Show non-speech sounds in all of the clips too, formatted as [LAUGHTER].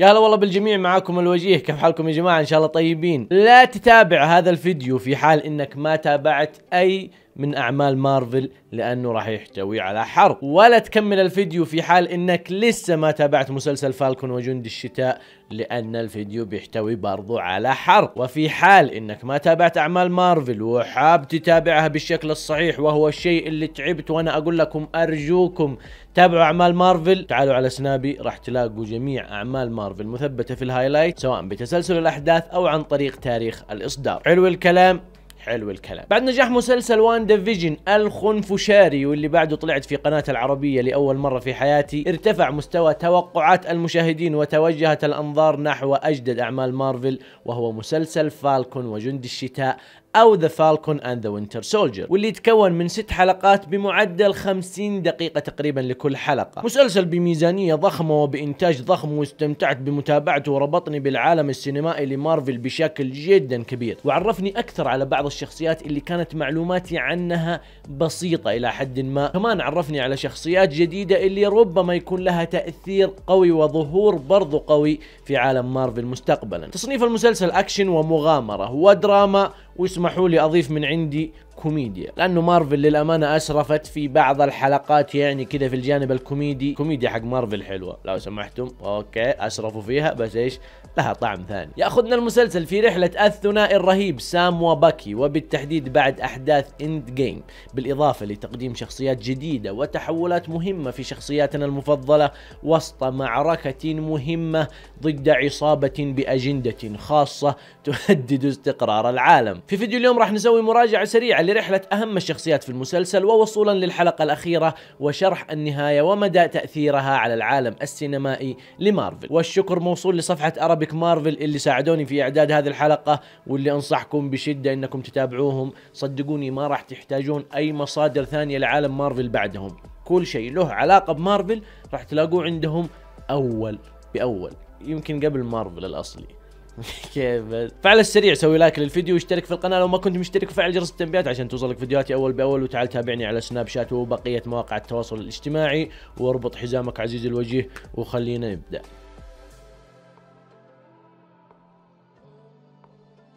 يا هلا والله بالجميع معاكم الوجيه كيف حالكم يا جماعه ان شاء الله طيبين لا تتابع هذا الفيديو في حال انك ما تابعت اي من اعمال مارفل لانه راح يحتوي على حرق ولا تكمل الفيديو في حال انك لسه ما تابعت مسلسل فالكون وجند الشتاء لان الفيديو بيحتوي برضو على حرق وفي حال انك ما تابعت اعمال مارفل وحاب تتابعها بالشكل الصحيح وهو الشيء اللي تعبت وانا اقول لكم ارجوكم تابعوا اعمال مارفل تعالوا على سنابي راح تلاقوا جميع اعمال مارفل مثبته في الهايلايت سواء بتسلسل الاحداث او عن طريق تاريخ الاصدار حلو الكلام حلو الكلام بعد نجاح مسلسل وان ديفيجن الخنفشاري واللي بعده طلعت في قناة العربية لأول مرة في حياتي ارتفع مستوى توقعات المشاهدين وتوجهت الأنظار نحو أجدد أعمال مارفل وهو مسلسل فالكون وجند الشتاء أو ذا فالكون أند ذا وينتر سولجر واللي يتكون من ست حلقات بمعدل 50 دقيقة تقريبا لكل حلقة مسلسل بميزانية ضخمة وبإنتاج ضخم واستمتعت بمتابعته وربطني بالعالم السينمائي لمارفل بشكل جدا كبير وعرفني أكثر على بعض الشخصيات اللي كانت معلوماتي عنها بسيطة إلى حد ما كمان عرفني على شخصيات جديدة اللي ربما يكون لها تأثير قوي وظهور برضو قوي في عالم مارفل مستقبلا تصنيف المسلسل أكشن ومغامرة ودراما واسمحوا لي اضيف من عندي كوميديا لانه مارفل للامانه اسرفت في بعض الحلقات يعني كذا في الجانب الكوميدي كوميديا حق مارفل حلوه لو سمحتم اوكي اسرفوا فيها بس ايش لها طعم ثاني ياخذنا المسلسل في رحله الثنائي الرهيب سام وباكي وبالتحديد بعد احداث اند جيم بالاضافه لتقديم شخصيات جديده وتحولات مهمه في شخصياتنا المفضله وسط معركه مهمه ضد عصابه باجنده خاصه تهدد استقرار العالم في فيديو اليوم راح نسوي مراجعه سريعه لرحله اهم الشخصيات في المسلسل ووصولا للحلقه الاخيره وشرح النهايه ومدى تاثيرها على العالم السينمائي لمارفل والشكر موصول لصفحه أرب كوميك مارفل اللي ساعدوني في اعداد هذه الحلقه واللي انصحكم بشده انكم تتابعوهم صدقوني ما راح تحتاجون اي مصادر ثانيه لعالم مارفل بعدهم كل شيء له علاقه بمارفل راح تلاقوه عندهم اول باول يمكن قبل مارفل الاصلي [LAUGHS] كيف فعلى السريع سوي لايك للفيديو واشترك في القناه لو ما كنت مشترك وفعل جرس التنبيهات عشان توصلك فيديوهاتي اول باول وتعال تابعني على سناب شات وبقيه مواقع التواصل الاجتماعي واربط حزامك عزيزي الوجيه وخلينا نبدا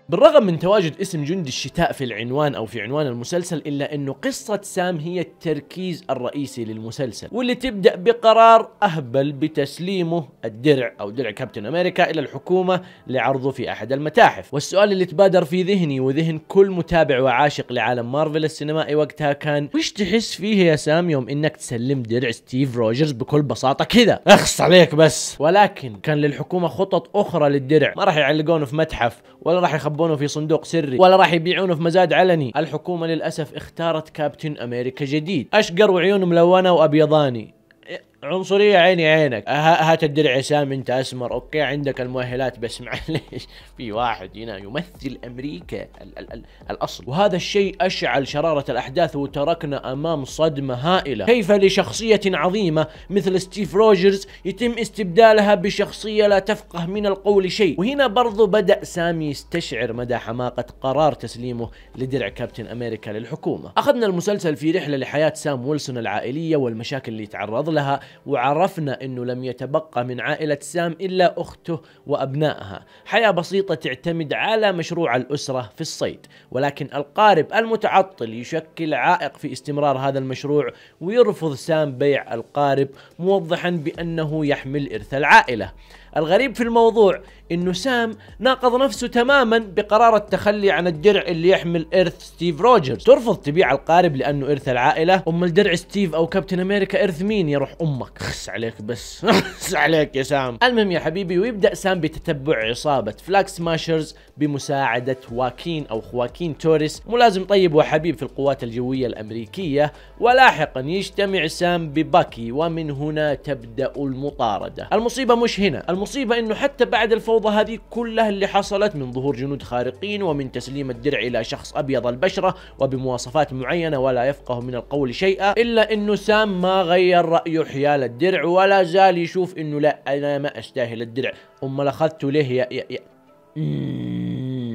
بالرغم من تواجد اسم جندي الشتاء في العنوان او في عنوان المسلسل الا انه قصة سام هي التركيز الرئيسي للمسلسل واللي تبدأ بقرار اهبل بتسليمه الدرع او درع كابتن امريكا الى الحكومة لعرضه في احد المتاحف والسؤال اللي تبادر في ذهني وذهن كل متابع وعاشق لعالم مارفل السينمائي وقتها كان وش تحس فيه يا سام يوم انك تسلم درع ستيف روجرز بكل بساطة كذا اخص عليك بس ولكن كان للحكومة خطط اخرى للدرع ما راح يعلقونه في متحف ولا راح يخبونه في صندوق سري ولا راح يبيعونه في مزاد علني الحكومة للأسف اختارت كابتن أمريكا جديد أشقر وعيونه ملونة وأبيضاني عنصريه عيني عينك هات الدرع سام انت اسمر اوكي عندك المؤهلات بس [LAUGHS] معلش في واحد هنا يمثل امريكا ال ال ال الاصل وهذا الشيء اشعل شراره الاحداث وتركنا امام صدمه هائله كيف لشخصيه عظيمه مثل ستيف روجرز يتم استبدالها بشخصيه لا تفقه من القول شيء وهنا برضو بدا سامي يستشعر مدى حماقه قرار تسليمه لدرع كابتن امريكا للحكومه اخذنا المسلسل في رحله لحياه سام ويلسون العائليه والمشاكل اللي يتعرض لها وعرفنا أنه لم يتبقى من عائلة سام إلا أخته وأبنائها حياة بسيطة تعتمد على مشروع الأسرة في الصيد ولكن القارب المتعطل يشكل عائق في استمرار هذا المشروع ويرفض سام بيع القارب موضحا بأنه يحمل إرث العائلة الغريب في الموضوع انه سام ناقض نفسه تماما بقرار التخلي عن الدرع اللي يحمل ارث ستيف روجرز ترفض تبيع القارب لانه ارث العائله ام الدرع ستيف او كابتن امريكا ارث مين يروح امك [LAUGHS] خس عليك بس [LAUGHS] خس عليك يا سام المهم يا حبيبي ويبدا سام بتتبع عصابه فلاك سماشرز بمساعده واكين او خواكين توريس ملازم طيب وحبيب في القوات الجويه الامريكيه ولاحقا يجتمع سام بباكي ومن هنا تبدا المطارده المصيبه مش هنا المصيبة انه حتى بعد الفوضى هذه كلها اللي حصلت من ظهور جنود خارقين ومن تسليم الدرع الى شخص ابيض البشرة وبمواصفات معينة ولا يفقه من القول شيئا الا انه سام ما غير رأيه حيال الدرع ولا زال يشوف انه لا انا ما استاهل الدرع أم اخذته ليه يا يا, يا.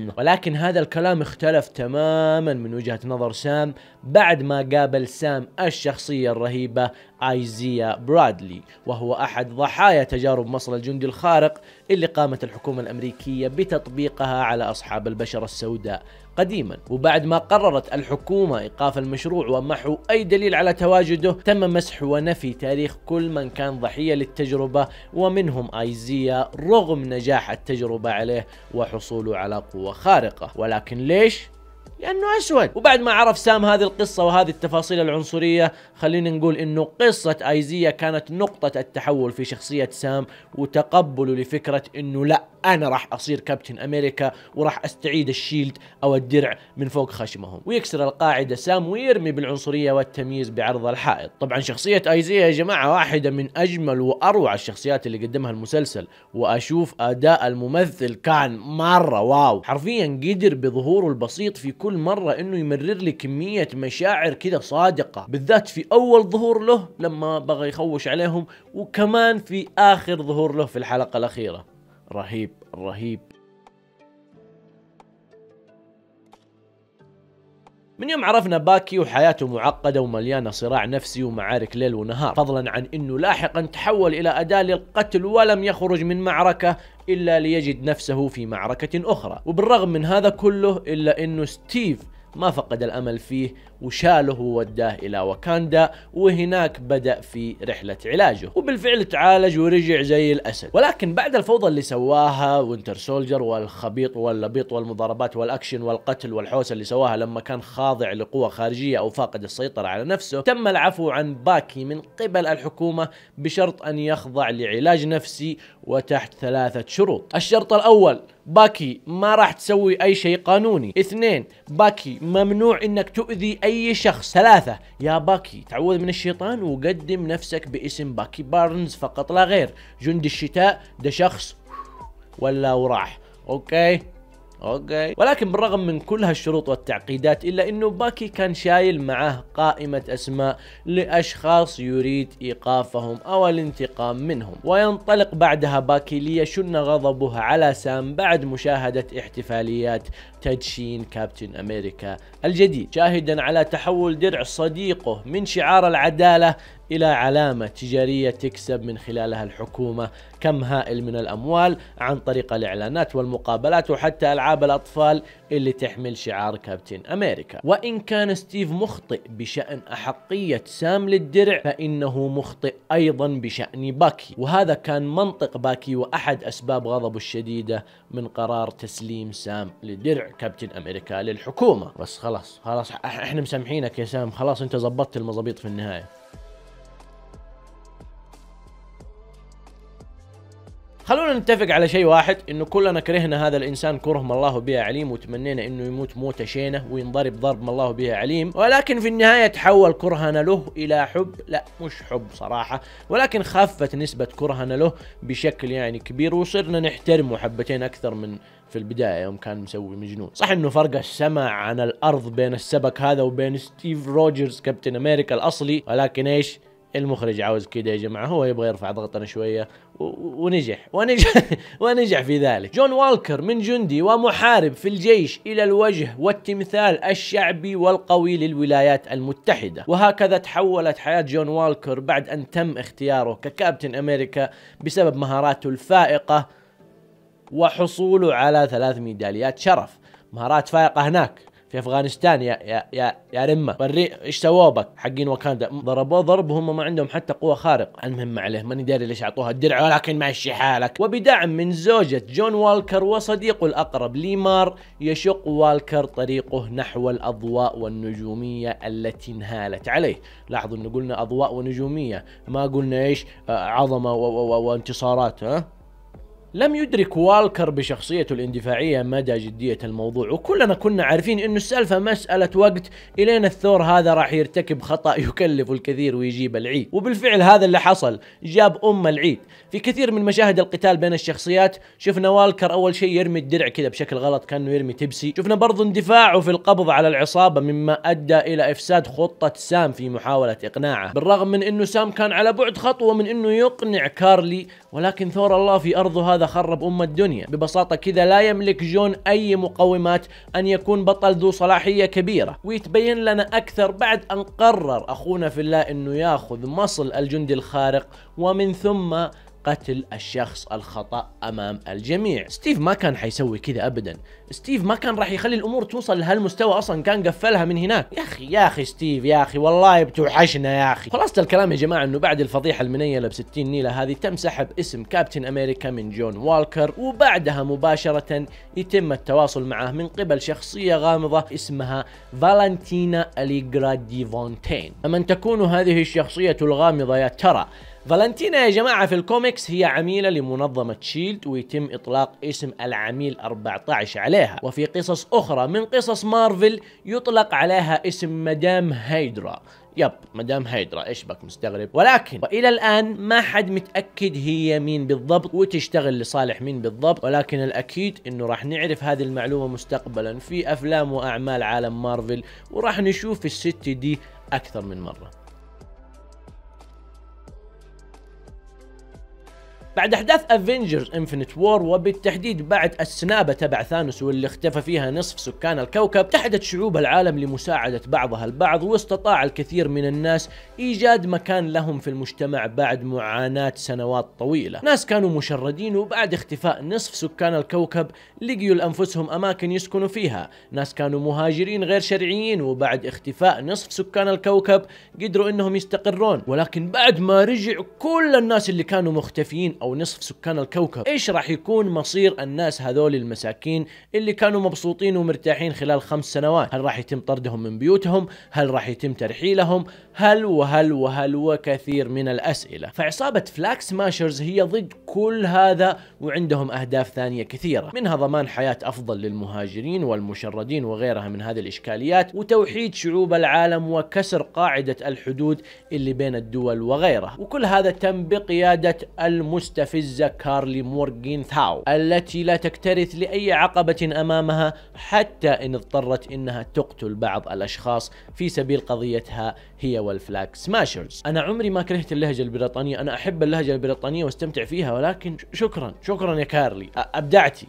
نعم. ولكن هذا الكلام اختلف تماما من وجهة نظر سام بعد ما قابل سام الشخصية الرهيبة ايزيا برادلي وهو احد ضحايا تجارب مصل الجندي الخارق اللي قامت الحكومة الامريكية بتطبيقها على اصحاب البشرة السوداء قديما وبعد ما قررت الحكومة إيقاف المشروع ومحو أي دليل على تواجده تم مسح ونفي تاريخ كل من كان ضحية للتجربة ومنهم آيزيا رغم نجاح التجربة عليه وحصوله على قوة خارقة ولكن ليش؟ لانه اسود وبعد ما عرف سام هذه القصه وهذه التفاصيل العنصريه خلينا نقول انه قصه ايزيا كانت نقطه التحول في شخصيه سام وتقبله لفكره انه لا انا راح اصير كابتن امريكا وراح استعيد الشيلد او الدرع من فوق خشمهم ويكسر القاعده سام ويرمي بالعنصريه والتمييز بعرض الحائط طبعا شخصيه ايزيا يا جماعه واحده من اجمل واروع الشخصيات اللي قدمها المسلسل واشوف اداء الممثل كان مره واو حرفيا قدر بظهوره البسيط في كل كل مرة انه يمرر لي كمية مشاعر كذا صادقة بالذات في اول ظهور له لما بغى يخوش عليهم وكمان في اخر ظهور له في الحلقة الاخيرة رهيب رهيب من يوم عرفنا باكي وحياته معقدة ومليانة صراع نفسي ومعارك ليل ونهار فضلا عن انه لاحقا تحول الى اداة للقتل ولم يخرج من معركة الا ليجد نفسه في معركة اخرى وبالرغم من هذا كله الا انه ستيف ما فقد الامل فيه وشاله ووداه إلى واكاندا وهناك بدأ في رحلة علاجه وبالفعل تعالج ورجع زي الأسد ولكن بعد الفوضى اللي سواها وينتر سولجر والخبيط واللبيط والمضاربات والأكشن والقتل والحوسة اللي سواها لما كان خاضع لقوى خارجية أو فاقد السيطرة على نفسه تم العفو عن باكي من قبل الحكومة بشرط أن يخضع لعلاج نفسي وتحت ثلاثة شروط الشرط الأول باكي ما راح تسوي أي شيء قانوني اثنين باكي ممنوع أنك تؤذي اي شخص ثلاثه يا باكي تعوذ من الشيطان وقدم نفسك باسم باكي بارنز فقط لا غير جندي الشتاء ده شخص ولا وراح اوكي اوكي ولكن بالرغم من كل هالشروط والتعقيدات الا انه باكي كان شايل معاه قائمة اسماء لاشخاص يريد ايقافهم او الانتقام منهم وينطلق بعدها باكي ليشن غضبه على سام بعد مشاهدة احتفاليات تدشين كابتن أمريكا الجديد شاهدا على تحول درع صديقه من شعار العدالة إلى علامة تجارية تكسب من خلالها الحكومة كم هائل من الأموال عن طريق الإعلانات والمقابلات وحتى ألعاب الأطفال اللي تحمل شعار كابتن أمريكا وإن كان ستيف مخطئ بشأن أحقية سام للدرع فإنه مخطئ أيضا بشأن باكي وهذا كان منطق باكي وأحد أسباب غضبه الشديدة من قرار تسليم سام للدرع كابتن امريكا للحكومه بس خلاص خلاص احنا مسامحينك يا سام خلاص انت ظبطت المظابيط في النهايه خلونا نتفق على شيء واحد انه كلنا كرهنا هذا الانسان كره ما الله به عليم وتمنينا انه يموت موته شينه وينضرب ضرب ما الله به عليم ولكن في النهايه تحول كرهنا له الى حب لا مش حب صراحه ولكن خفت نسبه كرهنا له بشكل يعني كبير وصرنا نحترمه حبتين اكثر من في البدايه يوم كان مسوي مجنون صح انه فرق السماء عن الارض بين السبك هذا وبين ستيف روجرز كابتن امريكا الاصلي ولكن ايش المخرج عاوز كده يا جماعه هو يبغى يرفع ضغطنا شويه ونجح ونجح [LAUGHS] ونجح في ذلك جون والكر من جندي ومحارب في الجيش الى الوجه والتمثال الشعبي والقوي للولايات المتحده وهكذا تحولت حياه جون والكر بعد ان تم اختياره ككابتن امريكا بسبب مهاراته الفائقه وحصوله على ثلاث ميداليات شرف مهارات فائقه هناك في افغانستان يا يا يا, يا رمه وري ايش سووا بك حقين واكاندا ضربوه ضرب وهم ما عندهم حتى قوه خارقه المهم عليه ماني داري ليش اعطوها الدرع ولكن ماشي حالك وبدعم من زوجة جون والكر وصديقه الاقرب ليمار يشق والكر طريقه نحو الاضواء والنجوميه التي انهالت عليه لاحظوا انه قلنا اضواء ونجوميه ما قلنا ايش آه، عظمه وانتصارات ها لم يدرك والكر بشخصيته الاندفاعية مدى جدية الموضوع وكلنا كنا عارفين انه السالفة مسألة وقت الين الثور هذا راح يرتكب خطأ يكلف الكثير ويجيب العيد وبالفعل هذا اللي حصل جاب ام العيد في كثير من مشاهد القتال بين الشخصيات شفنا والكر اول شيء يرمي الدرع كذا بشكل غلط كانه يرمي تبسي شفنا برضو اندفاعه في القبض على العصابة مما ادى الى افساد خطة سام في محاولة اقناعه بالرغم من انه سام كان على بعد خطوة من انه يقنع كارلي ولكن ثور الله في أرضه هذا خرب أم الدنيا ببساطة كذا لا يملك جون أي مقومات أن يكون بطل ذو صلاحية كبيرة ويتبين لنا أكثر بعد أن قرر أخونا في الله أنه ياخذ مصل الجندي الخارق ومن ثم قتل الشخص الخطأ أمام الجميع ستيف ما كان حيسوي كذا أبدا ستيف ما كان راح يخلي الأمور توصل لهالمستوى أصلا كان قفلها من هناك يا أخي يا أخي ستيف يا أخي والله بتوحشنا يا أخي خلاصة الكلام يا جماعة أنه بعد الفضيحة المنيلة ب 60 نيلة هذه تم سحب اسم كابتن أمريكا من جون والكر وبعدها مباشرة يتم التواصل معه من قبل شخصية غامضة اسمها فالنتينا أليغرا ديفونتين فمن تكون هذه الشخصية الغامضة يا ترى فالنتينا يا جماعة في الكوميكس هي عميلة لمنظمة شيلد ويتم إطلاق اسم العميل 14 عليها وفي قصص أخرى من قصص مارفل يطلق عليها اسم مدام هيدرا يب مدام هيدرا ايش بك مستغرب ولكن والى الان ما حد متاكد هي مين بالضبط وتشتغل لصالح مين بالضبط ولكن الاكيد انه راح نعرف هذه المعلومه مستقبلا في افلام واعمال عالم مارفل وراح نشوف الست دي اكثر من مره بعد احداث افنجرز انفنت وور وبالتحديد بعد السنابه تبع ثانوس واللي اختفى فيها نصف سكان الكوكب اتحدت شعوب العالم لمساعده بعضها البعض واستطاع الكثير من الناس ايجاد مكان لهم في المجتمع بعد معاناه سنوات طويله ناس كانوا مشردين وبعد اختفاء نصف سكان الكوكب لقيوا لانفسهم اماكن يسكنوا فيها ناس كانوا مهاجرين غير شرعيين وبعد اختفاء نصف سكان الكوكب قدروا انهم يستقرون ولكن بعد ما رجع كل الناس اللي كانوا مختفيين او نصف سكان الكوكب ايش راح يكون مصير الناس هذول المساكين اللي كانوا مبسوطين ومرتاحين خلال خمس سنوات هل راح يتم طردهم من بيوتهم هل راح يتم ترحيلهم هل وهل وهل وكثير من الاسئله فعصابه فلاك سماشرز هي ضد كل هذا وعندهم اهداف ثانيه كثيره منها ضمان حياه افضل للمهاجرين والمشردين وغيرها من هذه الاشكاليات وتوحيد شعوب العالم وكسر قاعده الحدود اللي بين الدول وغيرها وكل هذا تم بقياده المستقبل المستفزة كارلي مورغين ثاو التي لا تكترث لأي عقبة أمامها حتى إن اضطرت إنها تقتل بعض الأشخاص في سبيل قضيتها هي والفلاك سماشرز أنا عمري ما كرهت اللهجة البريطانية أنا أحب اللهجة البريطانية واستمتع فيها ولكن شكرا شكرا يا كارلي أبدعتي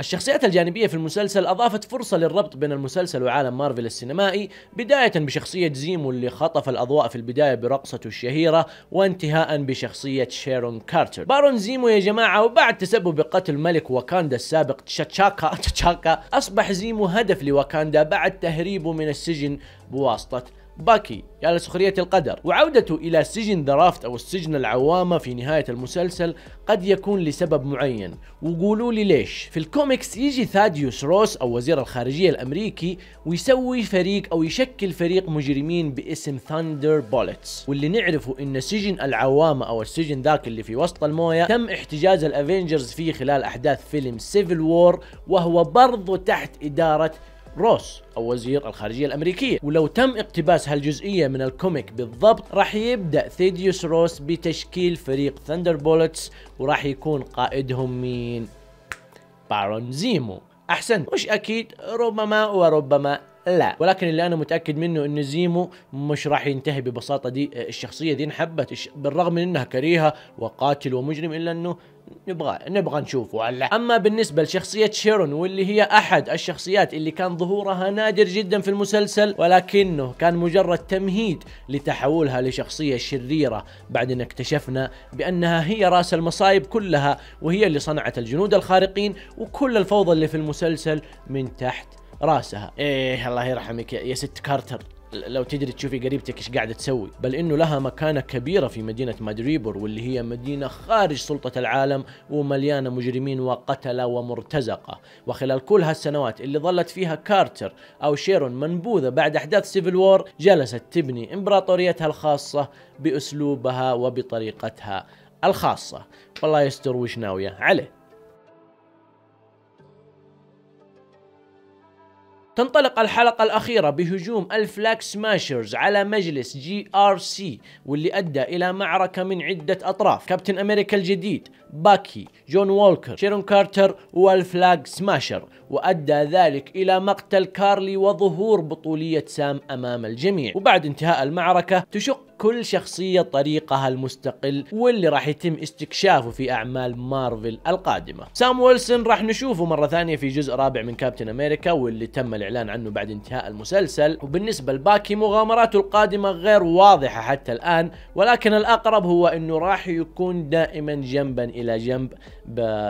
الشخصيات الجانبية في المسلسل أضافت فرصة للربط بين المسلسل وعالم مارفل السينمائي بداية بشخصية زيمو اللي خطف الأضواء في البداية برقصته الشهيرة وانتهاء بشخصية شيرون كارتر بارون زيمو يا جماعة وبعد تسبب بقتل ملك واكاندا السابق تشاكا [LAUGHS] تشاكا أصبح زيمو هدف لواكاندا بعد تهريبه من السجن بواسطة باكي على سخرية القدر وعودته إلى سجن درافت أو السجن العوامة في نهاية المسلسل قد يكون لسبب معين وقولوا لي ليش في الكوميكس يجي ثاديوس روس أو وزير الخارجية الأمريكي ويسوي فريق أو يشكل فريق مجرمين باسم ثاندر بولتس واللي نعرفه إن سجن العوامة أو السجن ذاك اللي في وسط الموية تم احتجاز الأفينجرز فيه خلال أحداث فيلم سيفل وور وهو برضو تحت إدارة روس أو وزير الخارجية الأمريكية ولو تم اقتباس هالجزئية من الكوميك بالضبط راح يبدأ ثيديوس روس بتشكيل فريق ثندر بولتس وراح يكون قائدهم مين؟ بارون زيمو أحسن مش أكيد ربما وربما لا ولكن اللي انا متاكد منه انه زيمو مش راح ينتهي ببساطه دي آه، الشخصيه دي انحبت بالرغم من انها كريهه وقاتل ومجرم الا انه نبغى نبغى نشوفه ولا اما بالنسبه لشخصيه شيرون واللي هي احد الشخصيات اللي كان ظهورها نادر جدا في المسلسل ولكنه كان مجرد تمهيد لتحولها لشخصيه شريره بعد ان اكتشفنا بانها هي راس المصايب كلها وهي اللي صنعت الجنود الخارقين وكل الفوضى اللي في المسلسل من تحت راسها ايه الله يرحمك يا ست كارتر لو تدري تشوفي قريبتك ايش قاعده تسوي بل انه لها مكانه كبيره في مدينه مادريبور واللي هي مدينه خارج سلطه العالم ومليانه مجرمين وقتله ومرتزقه وخلال كل هالسنوات اللي ظلت فيها كارتر او شيرون منبوذه بعد احداث سيفل وور جلست تبني امبراطوريتها الخاصه باسلوبها وبطريقتها الخاصه والله يستر وش ناويه عليه تنطلق الحلقة الأخيرة بهجوم الفلاك سماشرز على مجلس جي آر سي واللي أدى إلى معركة من عدة أطراف كابتن أمريكا الجديد باكي جون وولكر شيرون كارتر والفلاج سماشر وأدى ذلك إلى مقتل كارلي وظهور بطولية سام أمام الجميع وبعد انتهاء المعركة تشق كل شخصية طريقها المستقل واللي راح يتم استكشافه في أعمال مارفل القادمة سام ويلسون راح نشوفه مرة ثانية في جزء رابع من كابتن أمريكا واللي تم الإعلان عنه بعد انتهاء المسلسل وبالنسبة لباكي مغامراته القادمة غير واضحة حتى الآن ولكن الأقرب هو أنه راح يكون دائما جنبا إلى جنب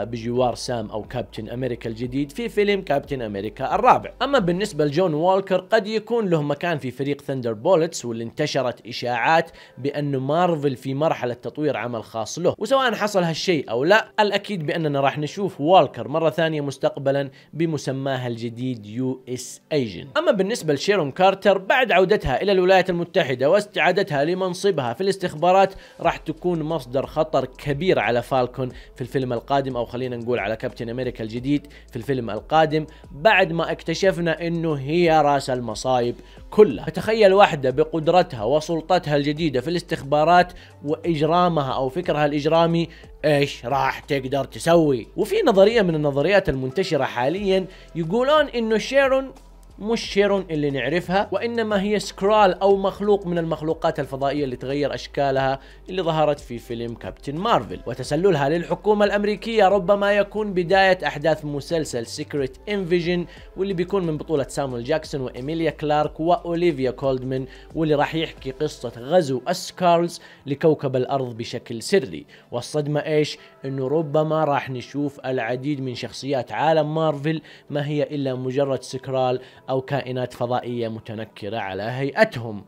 بجوار سام أو كابتن أمريكا الجديد في فيلم كابتن أمريكا الرابع أما بالنسبة لجون والكر قد يكون له مكان في فريق ثندر بولتس واللي انتشرت إشاعات تصريحات بأن مارفل في مرحلة تطوير عمل خاص له وسواء حصل هالشيء أو لا الأكيد بأننا راح نشوف والكر مرة ثانية مستقبلا بمسماها الجديد يو اس ايجن أما بالنسبة لشيرون كارتر بعد عودتها إلى الولايات المتحدة واستعادتها لمنصبها في الاستخبارات راح تكون مصدر خطر كبير على فالكون في الفيلم القادم أو خلينا نقول على كابتن أمريكا الجديد في الفيلم القادم بعد ما اكتشفنا أنه هي راس المصايب كله فتخيل واحدة بقدرتها وسلطتها الجديدة في الاستخبارات وإجرامها أو فكرها الإجرامي ايش راح تقدر تسوي وفي نظرية من النظريات المنتشرة حاليا يقولون انه شيرون مش شيرون اللي نعرفها وإنما هي سكرال أو مخلوق من المخلوقات الفضائية اللي تغير أشكالها اللي ظهرت في فيلم كابتن مارفل وتسللها للحكومة الأمريكية ربما يكون بداية أحداث مسلسل سيكريت انفيجن واللي بيكون من بطولة سامويل جاكسون واميليا كلارك وأوليفيا كولدمان واللي راح يحكي قصة غزو اسكارلز لكوكب الأرض بشكل سري والصدمة إيش؟ إنه ربما راح نشوف العديد من شخصيات عالم مارفل ما هي إلا مجرد سكرال أو كائنات فضائية متنكرة على هيئتهم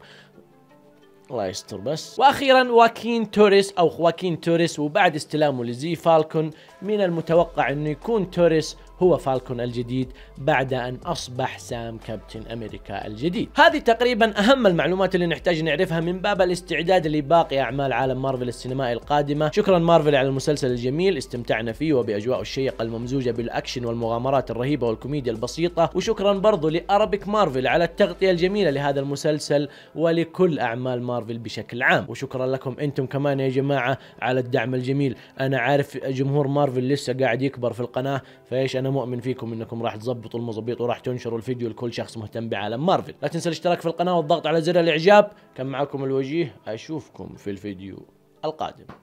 الله يستر بس واخيرا واكين توريس او خواكين توريس وبعد استلامه لزي فالكون من المتوقع انه يكون توريس هو فالكون الجديد بعد أن أصبح سام كابتن أمريكا الجديد هذه تقريبا أهم المعلومات اللي نحتاج نعرفها من باب الاستعداد لباقي أعمال عالم مارفل السينمائي القادمة شكرا مارفل على المسلسل الجميل استمتعنا فيه وبأجواء الشيقة الممزوجة بالأكشن والمغامرات الرهيبة والكوميديا البسيطة وشكرا برضو لأربك مارفل على التغطية الجميلة لهذا المسلسل ولكل أعمال مارفل بشكل عام وشكرا لكم أنتم كمان يا جماعة على الدعم الجميل أنا عارف جمهور مارفل لسه قاعد يكبر في القناة فإيش أنا مؤمن فيكم انكم راح تظبطوا المظبيط وراح تنشروا الفيديو لكل شخص مهتم بعالم مارفل لا تنسى الاشتراك في القناه والضغط على زر الاعجاب كان معكم الوجيه اشوفكم في الفيديو القادم